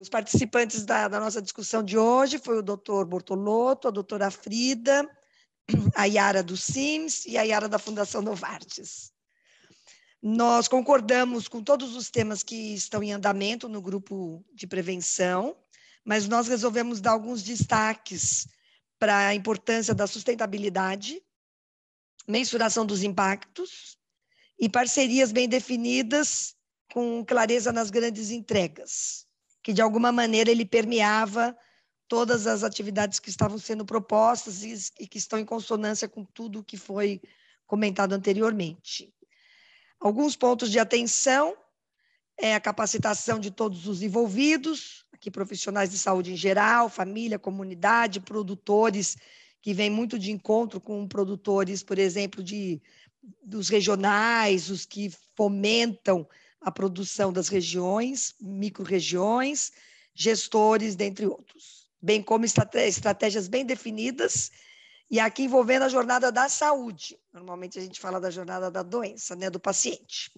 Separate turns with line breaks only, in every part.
Os participantes da, da nossa discussão de hoje foi o doutor Bortolotto, a doutora Frida, a Yara do CIMS e a Yara da Fundação Novartis. Nós concordamos com todos os temas que estão em andamento no grupo de prevenção, mas nós resolvemos dar alguns destaques para a importância da sustentabilidade, mensuração dos impactos e parcerias bem definidas com clareza nas grandes entregas que de alguma maneira ele permeava todas as atividades que estavam sendo propostas e, que estão em consonância com tudo que foi comentado anteriormente. Alguns pontos de atenção é a capacitação de todos os envolvidos, aqui profissionais de saúde em geral, família, comunidade, produtores, que vem muito de encontro com produtores, por exemplo, de dos regionais, os que fomentam a produção das regiões, micro-regiões, gestores, dentre outros, bem como estratégias bem definidas e aqui envolvendo a jornada da saúde. Normalmente a gente fala da jornada da doença, né, do paciente.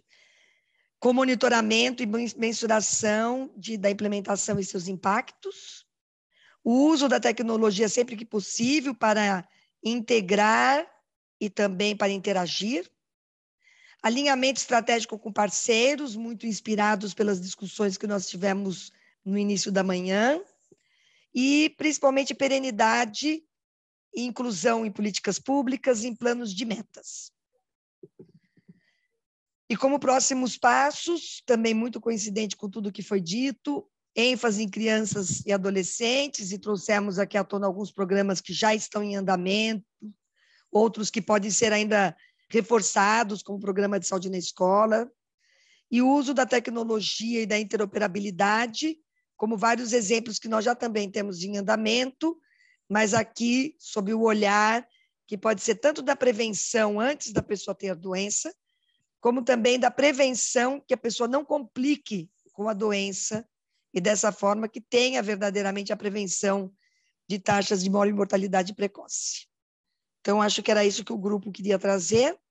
Com monitoramento e mensuração de, da implementação e seus impactos. O uso da tecnologia sempre que possível para integrar e também para interagir. Alinhamento estratégico com parceiros, muito inspirados pelas discussões que nós tivemos no início da manhã. E, principalmente, perenidade e inclusão em políticas públicas, em planos de metas. E como próximos passos, também muito coincidente com tudo que foi dito, ênfase em crianças e adolescentes, e trouxemos aqui à tona alguns programas que já estão em andamento, outros que podem ser ainda reforçados, como o programa de saúde na escola, e o uso da tecnologia e da interoperabilidade, como vários exemplos que nós já também temos em andamento, mas aqui sob o olhar que pode ser tanto da prevenção antes da pessoa ter a doença, como também da prevenção que a pessoa não complique com a doença e dessa forma que tenha verdadeiramente a prevenção de taxas de e mortalidade precoce. Então, acho que era isso que o grupo queria trazer.